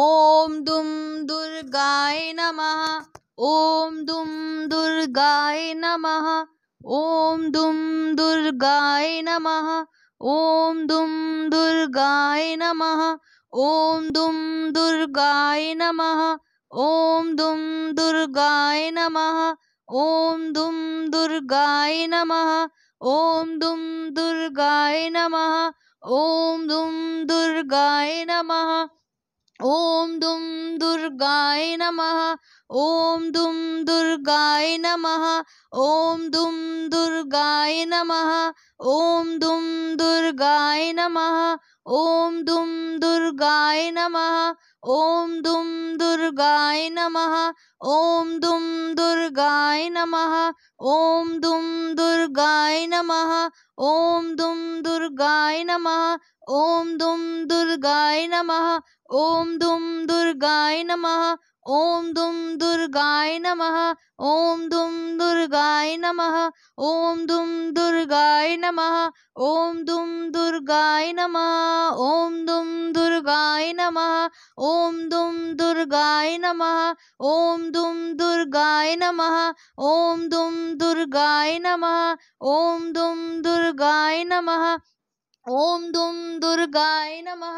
ॐ दुं दुर्गाय नमः ॐ दुं दुर्गाय नमः ॐ दुं दुर्गाय नमः ॐ दुं दुर्गाय नमः ॐ दुं दुर्गाय नमः ॐ दुं दुर्गाय नमः ॐ दुं दुर्गाय नमः ॐ दुं दुर्गाय नमः ॐ दुं दुर्गाय नमः ओम दुम दुर्गाय नमः ओम दुम दुर्गाय नमः ओम दुम दुर्गाय नमः ओम दुम दुर्गाय नमः ओम दुम दुर्गाय नमः ओम दुम दुर्गाय नमः ओम दुम दुर्गाय नमः ओम दुम दुर्गाय नमः ओम दुम दुर्गाय नमः ॐ दुं दुर्गाय नमः ॐ दुम दुर्गाय नमः ॐ दुं दुर्गाय नमः ॐ दुम दुर्गाय नमः ॐ दुं दुर्गाय नमः ॐ दुं दुर्गाय नमः ॐ दुं दुर्गाय नमः ॐ दुं दुर्गाय नमः ॐ दुं दुर्गाय नमः ॐ दुं दुर्गाय नमः ॐ दुं दुर्गाय नमः ॐ दुं दुर्गाय नमः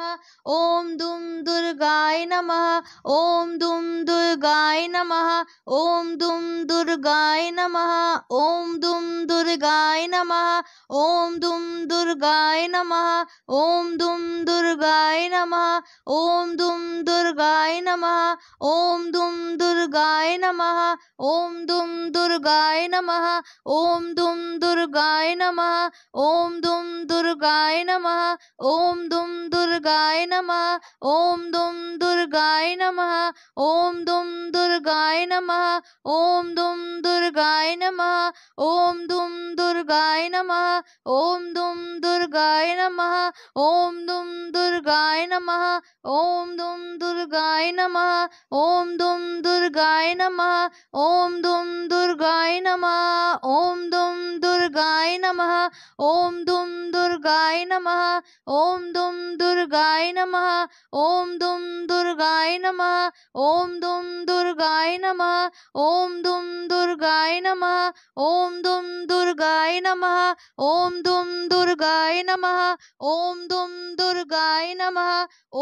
ॐ दुं दुर्गाय नमः ॐ दुं दुर्गाय नमः ॐ दुं दुर्गाय नमः ॐ दुं दुर्गाय नमः ॐ दुं दुर्गाय नमः ॐ दुं दुर्गाय नमः ॐ दुं दुर्गाय नमः ॐ दुं दुर्गाय नमः ॐ दुं दुर्गाय नमः ॐ दुं दुर्गाय नमः ॐ दुं दुर्गाय दुर्गाय नमः ओं दुम दुर्गाय नमः ओं दुम दुर्गाय नमः ओं दुम दुर्गाय नमः ओं दुम दुर्गाय नमः ओं दुम दुर्गाय नमः ओं दुम दुर्गाय नमः ओं दुम दुर्गाय नमः ओं दुम दुर्गाय नमः ओं दुम दुर्गाय नमः ओं दुम दुर्गाय नमः ओं दुम दुर्गाय नमः ॐ दुं दुर्गाय नमः ॐ दुं दुर्गाय नमः ॐ दुं दुर्गाय नमः ॐ दुं दुर्गाय नमः ॐ दुं दुर्गाय नमः ॐ दुं दुर्गाय नमः ॐ दुं दुर्गाय नमः ॐ दुं दुर्गाय नमः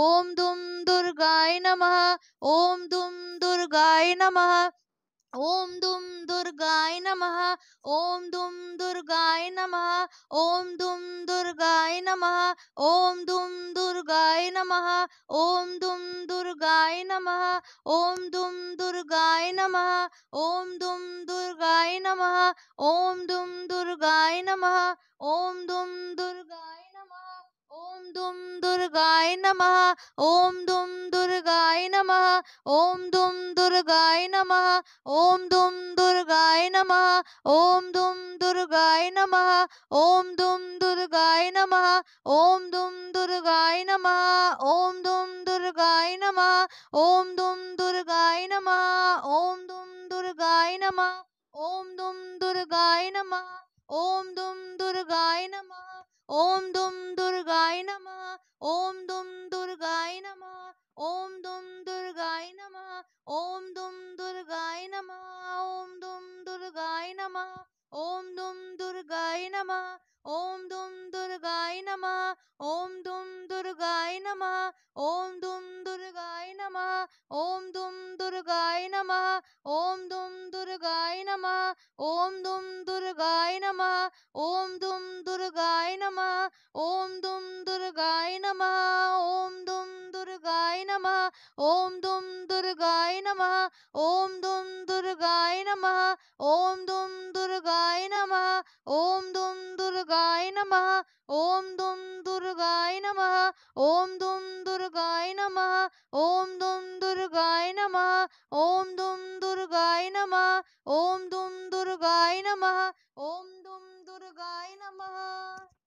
ॐ दुं दुर्गाय नमः ॐ दुं दुर्गाय नमः ओम दुं दुर्गाय नमः ॐ दुं दुर्गाय नमः ॐ दुं दुर्गाय नमः ॐ दुं दुर्गाय नमः ॐ दुं दुर्गाय नमः ॐ दुं दुर्गाय नमः ॐ दुं दुर्गाय नमः ॐ दुं दुर्गाय नमः ॐ दुं दुर्गाय ओम दुम दुर्गाय नमः ओम दुम दुर्गाय नमः ओम दुम दुर्गाय नमः ओम दुम दुर्गाय नमः ओम दुम दुर्गाय नमः ओम दुम दुर्गाय नमः ओम दुम दुर्गाय नमः ओम दुम दुर्गाय नमः ओम दुम दुर्गाय नमः ओम दुम दुर्गाय नमः ओम दुम दुर्गाय नमः ओम दुम दुर्गाय नमः ओम दुम दुर्गाय नम ओम दुम दुर्गाय नम ओम दुम दुर्गाय नम ओम दुम दुर्गाय नम ओम दुम दुर्गाय नम ओम दुम दुर्गाय नम ओम दुम दुर्गाय नम ओम दुम दुर्गाय नम ओम दुम दुर्गाय नम ओम दुम दुर्गाय नम ओम दुम दुर्गाय नम ओम दुम दुर्गाय नम ओम दुम दुर्गा ॐ दुं दुर्गाय नमः ॐ दुं दुर्गाय नमः ॐ दुं दुर्गाय नमः ॐ दुं दुर्गाय नमः ॐ दुं दुर्गाय नमः ॐ दुं दुर्गाय नमः ॐ दुम दुर्गाय नमः ॐ दुं दुर्गाय नमः ॐ दुं दुर्गाय नमः ॐ दुं दुर्गाय नमः ॐ दुं दुर्गाय नमः ॐ दुं दुर्गाय नमः